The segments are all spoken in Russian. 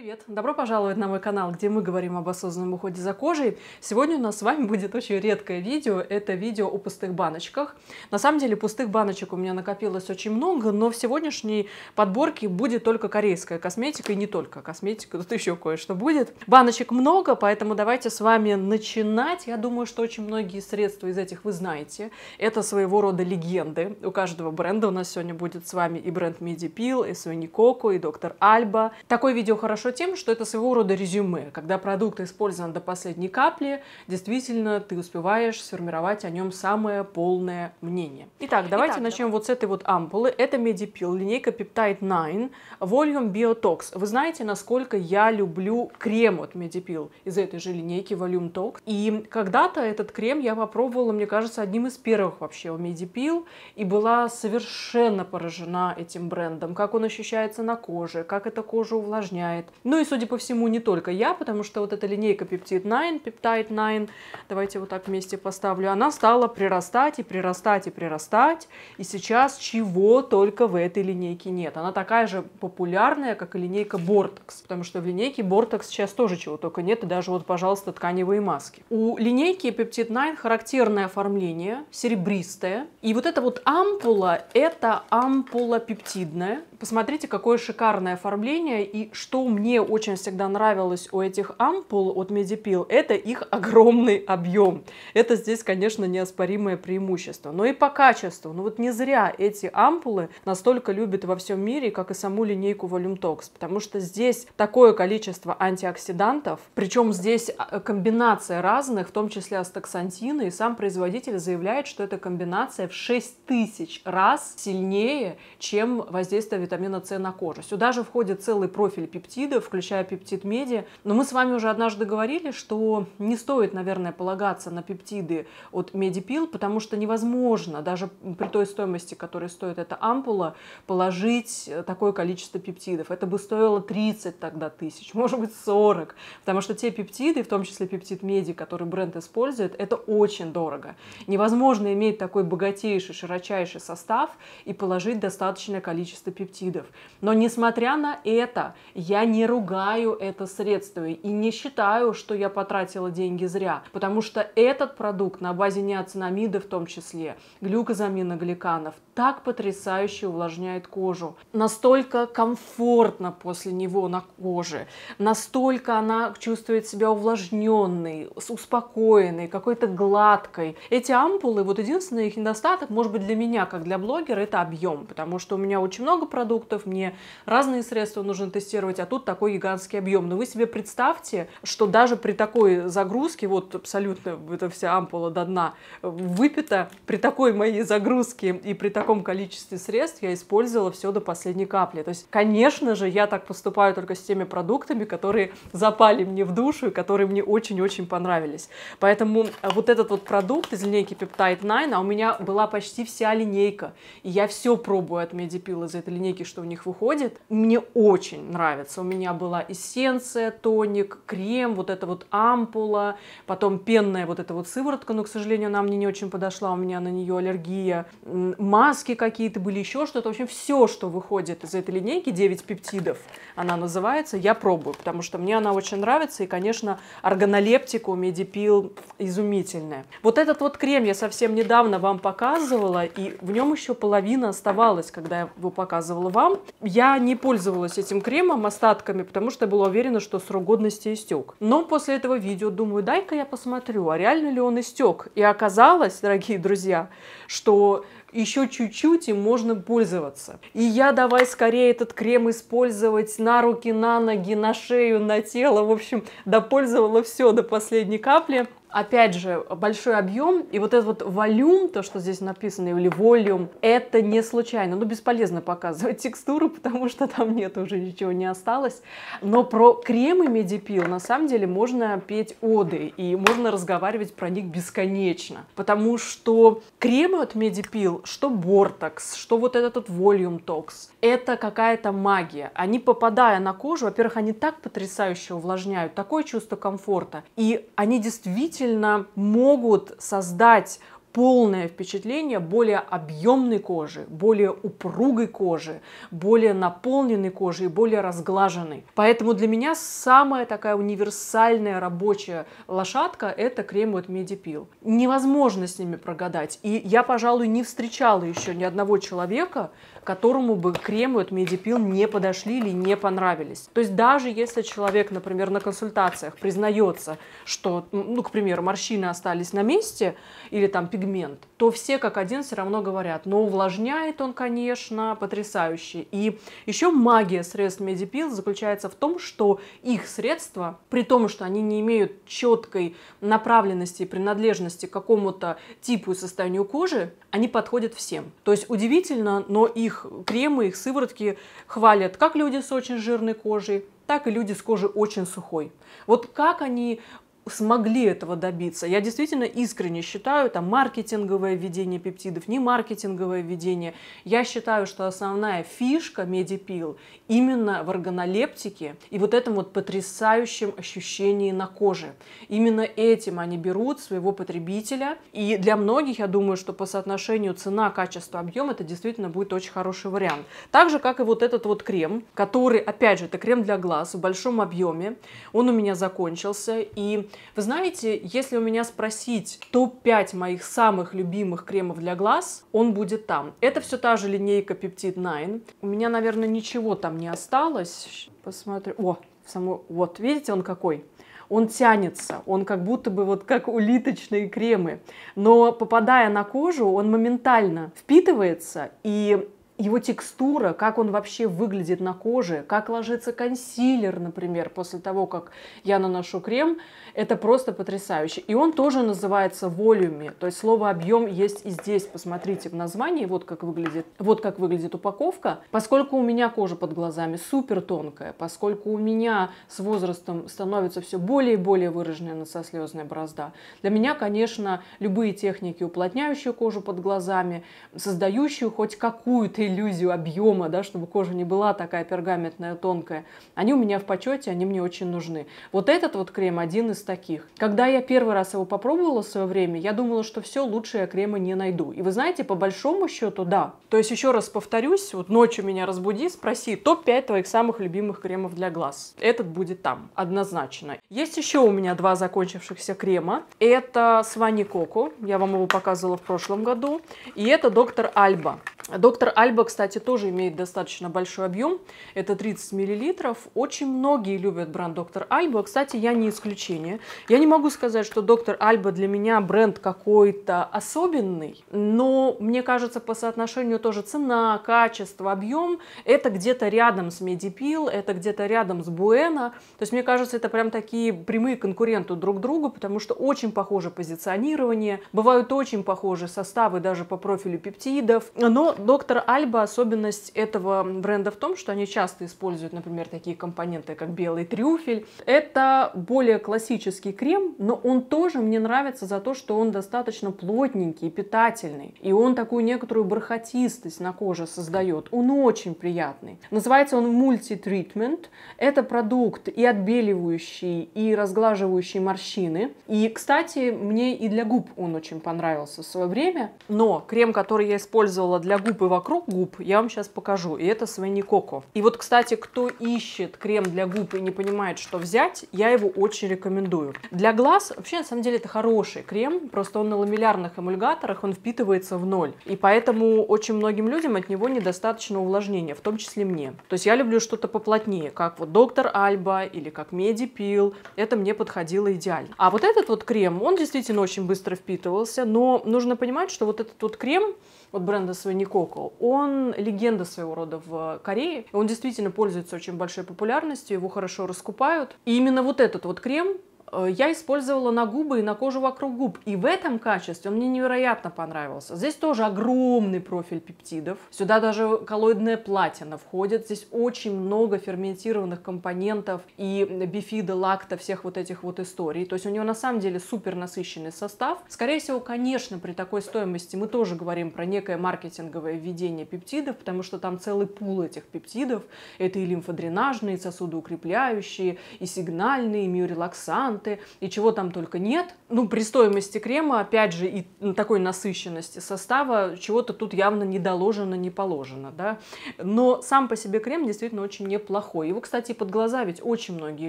Привет! Добро пожаловать на мой канал, где мы говорим об осознанном уходе за кожей. Сегодня у нас с вами будет очень редкое видео. Это видео о пустых баночках. На самом деле пустых баночек у меня накопилось очень много, но в сегодняшней подборке будет только корейская косметика, и не только косметика, тут еще кое-что будет. Баночек много, поэтому давайте с вами начинать. Я думаю, что очень многие средства из этих вы знаете. Это своего рода легенды. У каждого бренда у нас сегодня будет с вами и бренд Медипил, и Сони Коко, и Доктор Альба. Такое видео хорошо хорошо тем, что это своего рода резюме. Когда продукт использован до последней капли, действительно ты успеваешь сформировать о нем самое полное мнение. Итак, давайте Итак, начнем да. вот с этой вот ампулы. Это Medipil, линейка Peptide 9, Volume Biotox. Вы знаете, насколько я люблю крем от Medipil из этой же линейки Volume Tox. И когда-то этот крем я попробовала, мне кажется, одним из первых вообще у Medipil и была совершенно поражена этим брендом, как он ощущается на коже, как эта кожа увлажняет, ну и, судя по всему, не только я, потому что вот эта линейка Peptide 9, Peptide 9, давайте вот так вместе поставлю, она стала прирастать и прирастать и прирастать, и сейчас чего только в этой линейке нет. Она такая же популярная, как и линейка Bortex, потому что в линейке Bortex сейчас тоже чего только нет, и даже вот, пожалуйста, тканевые маски. У линейки Peptide 9 характерное оформление, серебристое, и вот эта вот ампула, это ампула пептидная. Посмотрите, какое шикарное оформление, и что мне мне очень всегда нравилось у этих ампул от Медипил, это их огромный объем. Это здесь, конечно, неоспоримое преимущество. Но и по качеству. Ну вот не зря эти ампулы настолько любят во всем мире, как и саму линейку Volumetox потому что здесь такое количество антиоксидантов, причем здесь а, э, комбинация разных, в том числе астаксантина, и сам производитель заявляет, что эта комбинация в 6000 раз сильнее, чем воздействие витамина С на кожу. Сюда же входит целый профиль пептидов, продуктов, включая пептид-меди. Но мы с вами уже однажды говорили, что не стоит, наверное, полагаться на пептиды от медипил, потому что невозможно даже при той стоимости, которая стоит эта ампула, положить э, такое количество пептидов. Это бы стоило 30 тогда тысяч, может быть 40, потому что те пептиды, в том числе пептид меди, который бренд использует, это очень дорого. Невозможно иметь такой богатейший, широчайший состав и положить достаточное количество пептидов. Но несмотря на это, я не не ругаю это средство и не считаю, что я потратила деньги зря, потому что этот продукт на базе неоцинамида в том числе, глюкозамина, гликанов, так потрясающе увлажняет кожу. Настолько комфортно после него на коже, настолько она чувствует себя увлажненной, успокоенной, какой-то гладкой. Эти ампулы, вот единственный их недостаток, может быть, для меня, как для блогера, это объем, потому что у меня очень много продуктов, мне разные средства нужно тестировать, а тут такой гигантский объем. Но вы себе представьте, что даже при такой загрузке, вот абсолютно эта вся ампула до дна выпита, при такой моей загрузке и при таком количестве средств я использовала все до последней капли. То есть, конечно же, я так поступаю только с теми продуктами, которые запали мне в душу и которые мне очень-очень понравились. Поэтому э, вот этот вот продукт из линейки Peptide 9, а у меня была почти вся линейка. И я все пробую от Медипил из этой линейки, что у них выходит. Мне очень нравится. У меня меня была эссенция, тоник, крем, вот эта вот ампула, потом пенная вот эта вот сыворотка, но, к сожалению, она мне не очень подошла, у меня на нее аллергия, маски какие-то были, еще что-то. В общем, все, что выходит из этой линейки, 9 пептидов она называется, я пробую, потому что мне она очень нравится, и, конечно, органолептика у Медипил изумительная. Вот этот вот крем я совсем недавно вам показывала, и в нем еще половина оставалась, когда я его показывала вам. Я не пользовалась этим кремом, остатка таблетками, потому что я была уверена, что срок годности истек. Но после этого видео думаю, дай-ка я посмотрю, а реально ли он истек. И оказалось, дорогие друзья, что еще чуть-чуть им можно пользоваться. И я давай скорее этот крем использовать на руки, на ноги, на шею, на тело. В общем, допользовала все до последней капли опять же, большой объем, и вот этот вот волюм, то, что здесь написано, или волюм, это не случайно. Ну, бесполезно показывать текстуру, потому что там нет уже ничего не осталось. Но про кремы медипил на самом деле можно петь оды, и можно разговаривать про них бесконечно. Потому что кремы от медипил, что бортокс, что вот этот вот волюм токс, это какая-то магия. Они, попадая на кожу, во-первых, они так потрясающе увлажняют, такое чувство комфорта, и они действительно действительно могут создать полное впечатление более объемной кожи, более упругой кожи, более наполненной кожи и более разглаженной. Поэтому для меня самая такая универсальная рабочая лошадка – это крем от Медипил. Невозможно с ними прогадать. И я, пожалуй, не встречала еще ни одного человека, которому бы крем и вот медипил не подошли или не понравились. То есть даже если человек, например, на консультациях признается, что, ну, к примеру, морщины остались на месте или там пигмент, то все как один все равно говорят, но «Ну, увлажняет он, конечно, потрясающе. И еще магия средств медипил заключается в том, что их средства, при том, что они не имеют четкой направленности и принадлежности к какому-то типу и состоянию кожи, они подходят всем. То есть удивительно, но их кремы, их сыворотки хвалят как люди с очень жирной кожей, так и люди с кожей очень сухой. Вот как они смогли этого добиться. Я действительно искренне считаю, это маркетинговое введение пептидов, не маркетинговое введение. Я считаю, что основная фишка медипил именно в органолептике и вот этом вот потрясающем ощущении на коже. Именно этим они берут своего потребителя. И для многих, я думаю, что по соотношению цена, качество, объем, это действительно будет очень хороший вариант. Так же, как и вот этот вот крем, который, опять же, это крем для глаз в большом объеме. Он у меня закончился. И вы знаете, если у меня спросить топ-5 моих самых любимых кремов для глаз, он будет там. Это все та же линейка Peptide 9. У меня, наверное, ничего там не осталось. Посмотрю. О, само... вот, видите, он какой? он тянется, он как будто бы вот как улиточные кремы, но попадая на кожу, он моментально впитывается и его текстура, как он вообще выглядит на коже, как ложится консилер, например, после того, как я наношу крем, это просто потрясающе. И он тоже называется волюми, то есть слово объем есть и здесь, посмотрите в названии, вот как выглядит, вот как выглядит упаковка. Поскольку у меня кожа под глазами супер тонкая, поскольку у меня с возрастом становится все более и более выраженная носослезная борозда, для меня, конечно, любые техники, уплотняющие кожу под глазами, создающие хоть какую-то иллюзию объема, да, чтобы кожа не была такая пергаментная, тонкая. Они у меня в почете, они мне очень нужны. Вот этот вот крем один из таких. Когда я первый раз его попробовала в свое время, я думала, что все, лучше я крема не найду. И вы знаете, по большому счету, да. То есть, еще раз повторюсь, вот ночью меня разбуди, спроси топ-5 твоих самых любимых кремов для глаз. Этот будет там, однозначно. Есть еще у меня два закончившихся крема. Это Свани Коко, я вам его показывала в прошлом году. И это доктор Альба. Доктор Альба, кстати, тоже имеет достаточно большой объем, это 30 мл. Очень многие любят бренд Доктор Альба, кстати, я не исключение. Я не могу сказать, что Доктор Альба для меня бренд какой-то особенный, но мне кажется, по соотношению тоже цена, качество, объем, это где-то рядом с Медипил, это где-то рядом с Буэна. То есть, мне кажется, это прям такие прямые конкуренты друг другу, потому что очень похоже позиционирование, бывают очень похожи составы даже по профилю пептидов, но Доктор Альба, особенность этого бренда в том, что они часто используют, например, такие компоненты, как белый трюфель. Это более классический крем, но он тоже мне нравится за то, что он достаточно плотненький, питательный. И он такую некоторую бархатистость на коже создает. Он очень приятный. Называется он Multi Treatment. Это продукт и отбеливающий, и разглаживающий морщины. И, кстати, мне и для губ он очень понравился в свое время. Но крем, который я использовала для губ, губ и вокруг губ я вам сейчас покажу. И это с Коко. И вот, кстати, кто ищет крем для губ и не понимает, что взять, я его очень рекомендую. Для глаз вообще, на самом деле, это хороший крем, просто он на ламеллярных эмульгаторах, он впитывается в ноль. И поэтому очень многим людям от него недостаточно увлажнения, в том числе мне. То есть я люблю что-то поплотнее, как вот Доктор Альба или как Медипил. Это мне подходило идеально. А вот этот вот крем, он действительно очень быстро впитывался, но нужно понимать, что вот этот вот крем, от бренда Свиникоко, он легенда своего рода в Корее. Он действительно пользуется очень большой популярностью, его хорошо раскупают. И именно вот этот вот крем Э, я использовала на губы и на кожу вокруг губ. И в этом качестве он мне невероятно понравился. Здесь тоже огромный профиль пептидов. Сюда даже коллоидная платина входит. Здесь очень много ферментированных компонентов и бифида, лакта, всех вот этих вот историй. То есть у него на самом деле супер насыщенный состав. Скорее всего, конечно, при такой стоимости мы тоже говорим про некое маркетинговое введение пептидов, потому что там целый пул этих пептидов. Это и лимфодренажные, и сосудоукрепляющие, и сигнальные, и миорелаксанты, варианты и чего там только нет. Ну, при стоимости крема, опять же, и такой насыщенности состава чего-то тут явно не доложено, не положено, да. Но сам по себе крем действительно очень неплохой. Его, кстати, под глаза ведь очень многие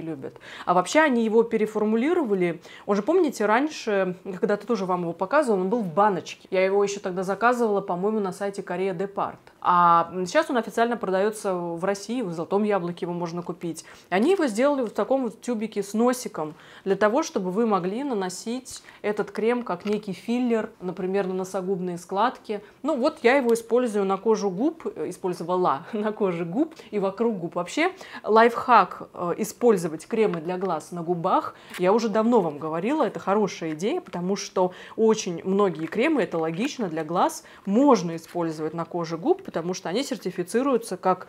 любят. А вообще они его переформулировали. Он же, помните, раньше, когда ты тоже вам его показывал, он был в баночке. Я его еще тогда заказывала, по-моему, на сайте Корея Департ. А сейчас он официально продается в России, в Золотом Яблоке его можно купить. Они его сделали в таком вот тюбике с носиком, для того, чтобы вы могли наносить этот крем как некий филлер, например, на носогубные складки. Ну вот я его использую на кожу губ, э, использовала на коже губ и вокруг губ. Вообще лайфхак э, использовать кремы для глаз на губах я уже давно вам говорила, это хорошая идея, потому что очень многие кремы, это логично для глаз, можно использовать на коже губ, потому что они сертифицируются как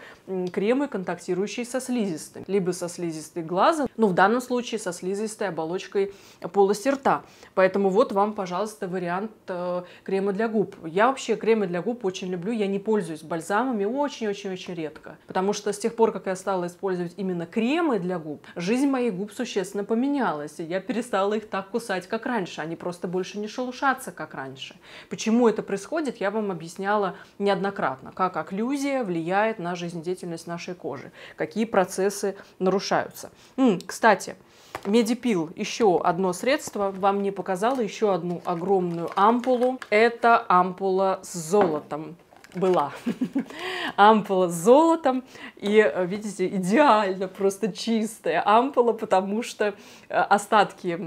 кремы, контактирующие со слизистыми, либо со слизистой глаза, но ну, в данном случае со слизистой толстой оболочкой полости рта. Поэтому вот вам, пожалуйста, вариант э, крема для губ. Я вообще кремы для губ очень люблю, я не пользуюсь бальзамами очень-очень-очень редко. Потому что с тех пор, как я стала использовать именно кремы для губ, жизнь моих губ существенно поменялась. И я перестала их так кусать, как раньше. Они просто больше не шелушатся, как раньше. Почему это происходит, я вам объясняла неоднократно. Как окклюзия влияет на жизнедеятельность нашей кожи. Какие процессы нарушаются. М, кстати, Медипил еще одно средство вам не показала, еще одну огромную ампулу. Это ампула с золотом была ампула с золотом и, э, видите, идеально просто чистая ампула, потому что э, остатки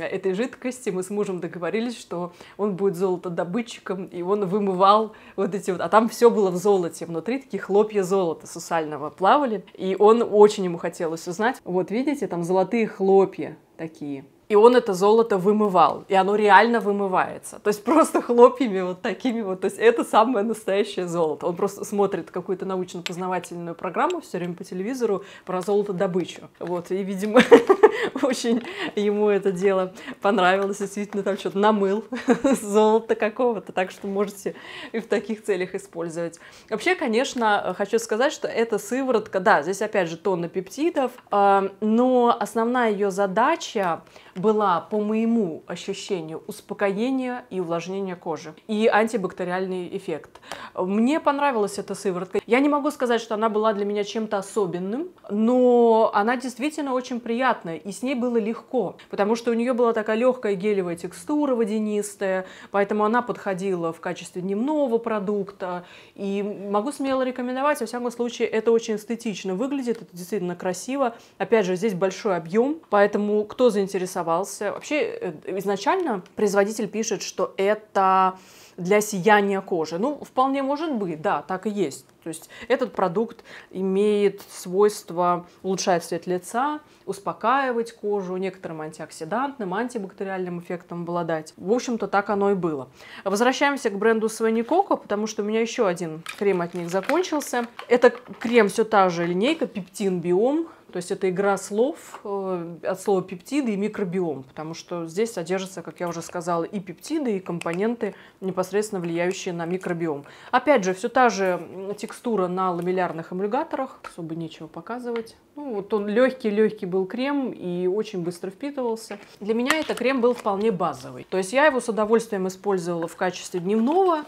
этой жидкости мы с мужем договорились, что он будет золотодобытчиком, и он вымывал вот эти вот, а там все было в золоте, внутри такие хлопья золота сусального плавали, и он очень ему хотелось узнать, вот видите, там золотые хлопья такие, и он это золото вымывал, и оно реально вымывается. То есть просто хлопьями вот такими вот, то есть это самое настоящее золото. Он просто смотрит какую-то научно-познавательную программу все время по телевизору про золото добычу, Вот, и, видимо, очень ему это дело понравилось, действительно там что-то намыл золото какого-то, так что можете и в таких целях использовать. Вообще, конечно, хочу сказать, что это сыворотка, да, здесь опять же тонна пептидов, а, но основная ее задача была, по моему ощущению, успокоение и увлажнение кожи. И антибактериальный эффект. Мне понравилась эта сыворотка. Я не могу сказать, что она была для меня чем-то особенным, но она действительно очень приятная, и с ней было легко, потому что у нее была такая легкая гелевая текстура водянистая, поэтому она подходила в качестве дневного продукта. И могу смело рекомендовать, во всяком случае, это очень эстетично выглядит, это действительно красиво. Опять же, здесь большой объем, поэтому кто заинтересован интересовался. Вообще, э, изначально производитель пишет, что это для сияния кожи. Ну, вполне может быть, да, так и есть. То есть этот продукт имеет свойство улучшать цвет лица, успокаивать кожу, некоторым антиоксидантным, антибактериальным эффектом обладать. В общем-то, так оно и было. Возвращаемся к бренду Свенни Коко, потому что у меня еще один крем от них закончился. Это крем все та же линейка, пептин биом, то есть это игра слов э, от слова пептиды и микробиом, потому что здесь содержатся, как я уже сказала, и пептиды, и компоненты, непосредственно влияющие на микробиом. Опять же, все та же текстура на ламеллярных эмульгаторах, особо нечего показывать. Ну, вот он легкий-легкий был крем и очень быстро впитывался. Для меня этот крем был вполне базовый. То есть я его с удовольствием использовала в качестве дневного,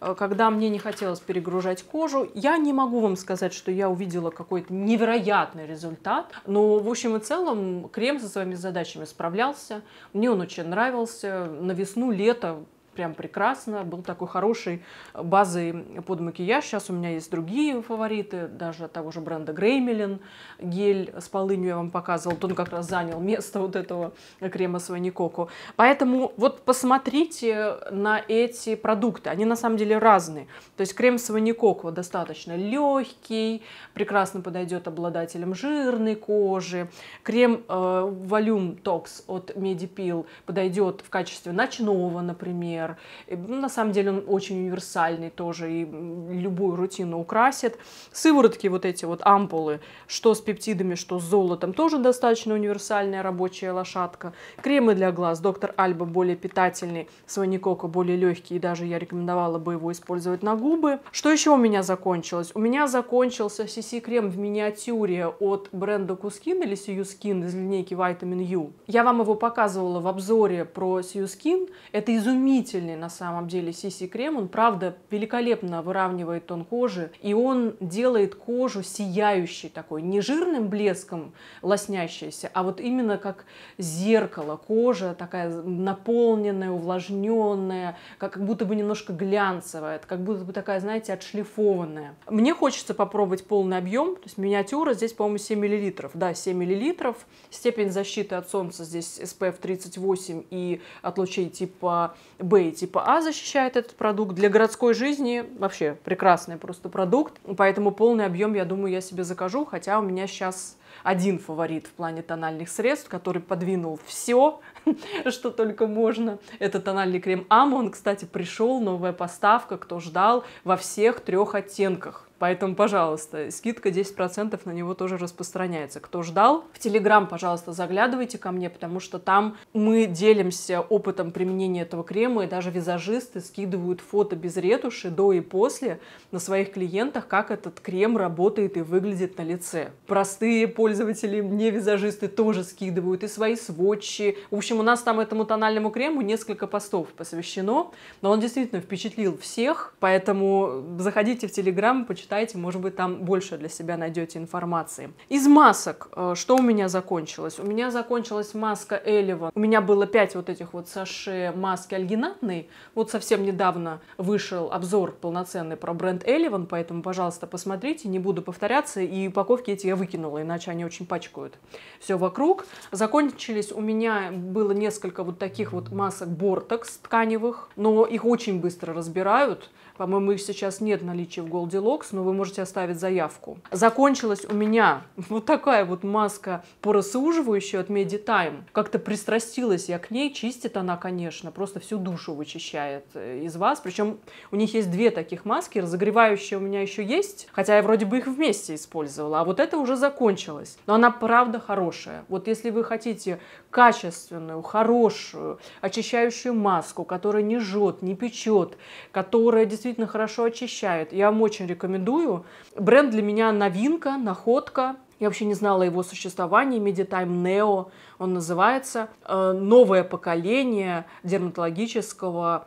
э, когда мне не хотелось перегружать кожу. Я не могу вам сказать, что я увидела какой-то невероятный результат, но в общем и целом крем со своими задачами справлялся. Мне он очень нравился. На весну, лето прям прекрасно, был такой хороший базой под макияж. Сейчас у меня есть другие фавориты, даже того же бренда Греймелин. Гель с полынью я вам показывала, он как раз занял место вот этого крема с ваникоку. Поэтому вот посмотрите на эти продукты, они на самом деле разные. То есть крем с ваникоку достаточно легкий, прекрасно подойдет обладателям жирной кожи. Крем э, Volume Tox от Medipil подойдет в качестве ночного, например, например. Ну, на самом деле он очень универсальный тоже и любую рутину украсит. Сыворотки вот эти вот ампулы, что с пептидами, что с золотом, тоже достаточно универсальная рабочая лошадка. Кремы для глаз, доктор Альба более питательный, Сваникока более легкий, и даже я рекомендовала бы его использовать на губы. Что еще у меня закончилось? У меня закончился CC-крем в миниатюре от бренда Кускин или Сьюскин из линейки Vitamin U. Я вам его показывала в обзоре про Сьюскин. Это изумительно удивительный на самом деле сиси-крем. Он, правда, великолепно выравнивает тон кожи. И он делает кожу сияющей такой, не жирным блеском лоснящейся, а вот именно как зеркало. Кожа такая наполненная, увлажненная, как будто бы немножко глянцевая, как будто бы такая, знаете, отшлифованная. Мне хочется попробовать полный объем, то есть миниатюра здесь, по-моему, 7 мл. Да, 7 мл. Степень защиты от солнца здесь SPF 38 и от лучей типа B категории типа А защищает этот продукт. Для городской жизни вообще прекрасный просто продукт. Поэтому полный объем, я думаю, я себе закажу. Хотя у меня сейчас один фаворит в плане тональных средств, который подвинул все, что только можно. Это тональный крем Ама. Он, кстати, пришел, новая поставка, кто ждал, во всех трех оттенках. Поэтому, пожалуйста, скидка 10% на него тоже распространяется. Кто ждал, в Телеграм, пожалуйста, заглядывайте ко мне, потому что там мы делимся опытом применения этого крема, и даже визажисты скидывают фото без ретуши до и после на своих клиентах, как этот крем работает и выглядит на лице. Простые пользователи, не визажисты, тоже скидывают и свои сводчи. В общем, у нас там этому тональному крему несколько постов посвящено, но он действительно впечатлил всех, поэтому заходите в Телеграм, почитайте, может быть, там больше для себя найдете информации. Из масок, э, что у меня закончилось? У меня закончилась маска Элева. У меня было 5 вот этих вот саше маски альгинатные, Вот совсем недавно вышел обзор полноценный про бренд Элеван, поэтому, пожалуйста, посмотрите, не буду повторяться, и упаковки эти я выкинула, иначе они очень пачкают все вокруг. Закончились у меня, было несколько вот таких вот масок бортекс тканевых, но их очень быстро разбирают, по-моему, их сейчас нет наличия в Goldilocks, но вы можете оставить заявку. Закончилась у меня вот такая вот маска поросоуживающая от Meditime. Как-то пристрастилась я к ней, чистит она, конечно, просто всю душу вычищает э, из вас. Причем у них есть две таких маски, разогревающие у меня еще есть, хотя я вроде бы их вместе использовала, а вот это уже закончилось. Но она правда хорошая. Вот если вы хотите качественную, хорошую, очищающую маску, которая не жжет, не печет, которая действительно действительно хорошо очищает. Я вам очень рекомендую. Бренд для меня новинка, находка. Я вообще не знала его существования. Meditime Neo он называется. Э, новое поколение дерматологического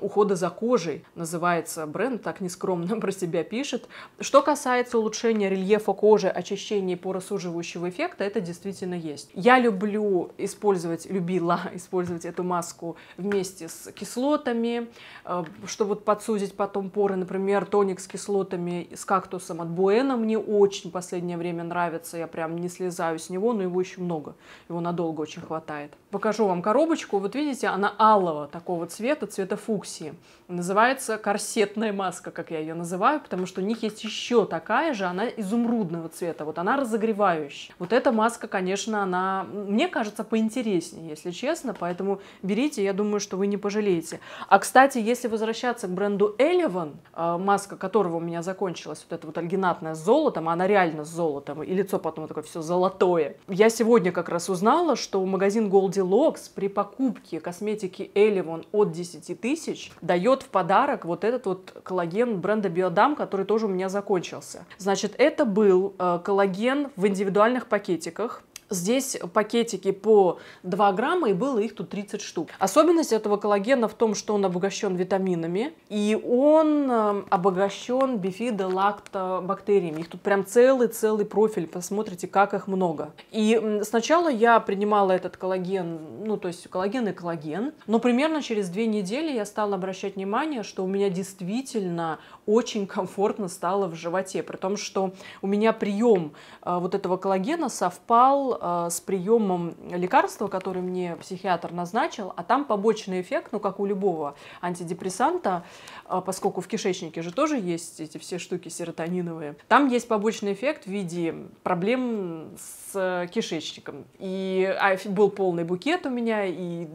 ухода за кожей, называется бренд, так нескромно про себя пишет. Что касается улучшения рельефа кожи, очищения и поросуживающего эффекта, это действительно есть. Я люблю использовать, любила использовать эту маску вместе с кислотами, э, чтобы вот подсузить потом поры, например, тоник с кислотами, с кактусом от Буэна мне очень в последнее время нравится, я прям не слезаю с него, но его еще много, его надолго очень хватает. Покажу вам коробочку, вот видите, она алого такого цвета, цвета фуксии. Называется корсетная маска, как я ее называю, потому что у них есть еще такая же, она изумрудного цвета, вот она разогревающая. Вот эта маска, конечно, она, мне кажется, поинтереснее, если честно, поэтому берите, я думаю, что вы не пожалеете. А, кстати, если возвращаться к бренду Elevon, э, маска которого у меня закончилась, вот эта вот альгинатная с золотом, она реально с золотом, и лицо потом такое все золотое. Я сегодня как раз узнала, что магазин Goldilocks при покупке косметики Elevon от 10 тысяч тысяч дает в подарок вот этот вот коллаген бренда Биодам, который тоже у меня закончился. Значит, это был э, коллаген в индивидуальных пакетиках Здесь пакетики по 2 грамма, и было их тут 30 штук. Особенность этого коллагена в том, что он обогащен витаминами, и он э, обогащен бифидолактобактериями. Их тут прям целый-целый профиль, посмотрите, как их много. И сначала я принимала этот коллаген, ну, то есть коллаген и коллаген, но примерно через 2 недели я стала обращать внимание, что у меня действительно очень комфортно стало в животе, при том, что у меня прием э, вот этого коллагена совпал а, с приемом лекарства, которое мне психиатр назначил, а там побочный эффект, ну как у любого антидепрессанта, а, поскольку в кишечнике же тоже есть эти все штуки серотониновые, там есть побочный эффект в виде проблем с кишечником. И а, был полный букет у меня, и,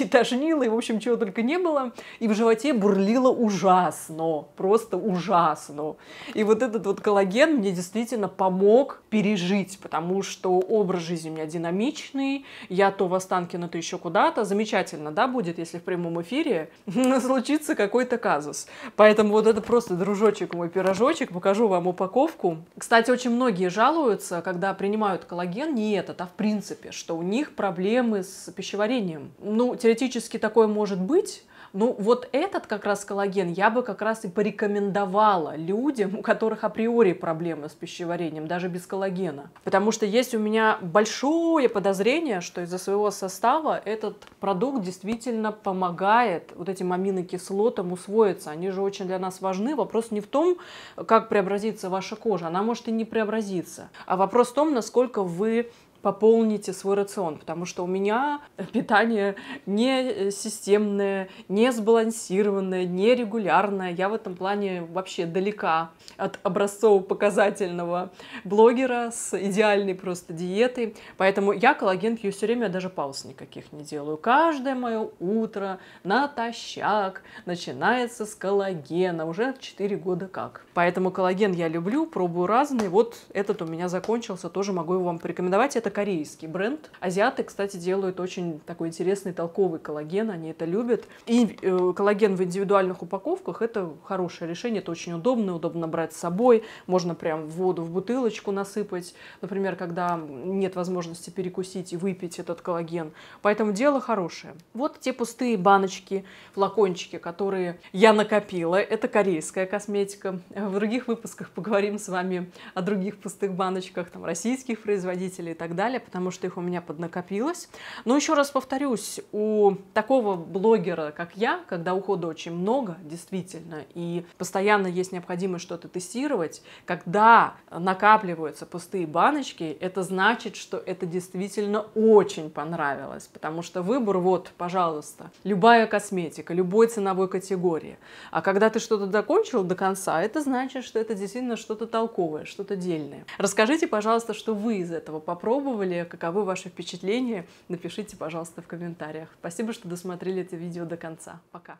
и тошнило, и в общем чего только не было, и в животе бурлило ужасно, просто ужасно. И вот этот вот коллаген мне действительно помог пережить, потому что образ жизни у меня динамичный, я то в Останкино, то еще куда-то. Замечательно, да, будет, если в прямом эфире случится какой-то казус. Поэтому вот это просто дружочек мой пирожочек, покажу вам упаковку. Кстати, очень многие жалуются, когда принимают коллаген, не этот, а в принципе, что у них проблемы с пищеварением. Ну, теоретически такое может быть, ну вот этот как раз коллаген я бы как раз и порекомендовала людям, у которых априори проблемы с пищеварением, даже без коллагена. Потому что есть у меня большое подозрение, что из-за своего состава этот продукт действительно помогает вот этим аминокислотам усвоиться. Они же очень для нас важны. Вопрос не в том, как преобразится ваша кожа. Она может и не преобразиться. А вопрос в том, насколько вы пополните свой рацион, потому что у меня питание не системное, не сбалансированное, не регулярное. Я в этом плане вообще далека от образцово-показательного блогера с идеальной просто диетой. Поэтому я коллаген пью все время, я даже пауз никаких не делаю. Каждое мое утро натощак начинается с коллагена. Уже 4 года как. Поэтому коллаген я люблю, пробую разные. Вот этот у меня закончился, тоже могу его вам порекомендовать. Это корейский бренд. Азиаты, кстати, делают очень такой интересный толковый коллаген, они это любят. И э, коллаген в индивидуальных упаковках – это хорошее решение, это очень удобно, удобно брать с собой, можно прям воду в бутылочку насыпать, например, когда нет возможности перекусить и выпить этот коллаген. Поэтому дело хорошее. Вот те пустые баночки, флакончики, которые я накопила. Это корейская косметика. В других выпусках поговорим с вами о других пустых баночках, там, российских производителей и так далее далее, потому что их у меня поднакопилось. Но еще раз повторюсь, у такого блогера, как я, когда ухода очень много, действительно, и постоянно есть необходимость что-то тестировать, когда накапливаются пустые баночки, это значит, что это действительно очень понравилось, потому что выбор, вот, пожалуйста, любая косметика, любой ценовой категории. А когда ты что-то докончил до конца, это значит, что это действительно что-то толковое, что-то дельное. Расскажите, пожалуйста, что вы из этого попробовали, пробовали, каковы ваши впечатления, напишите, пожалуйста, в комментариях. Спасибо, что досмотрели это видео до конца. Пока!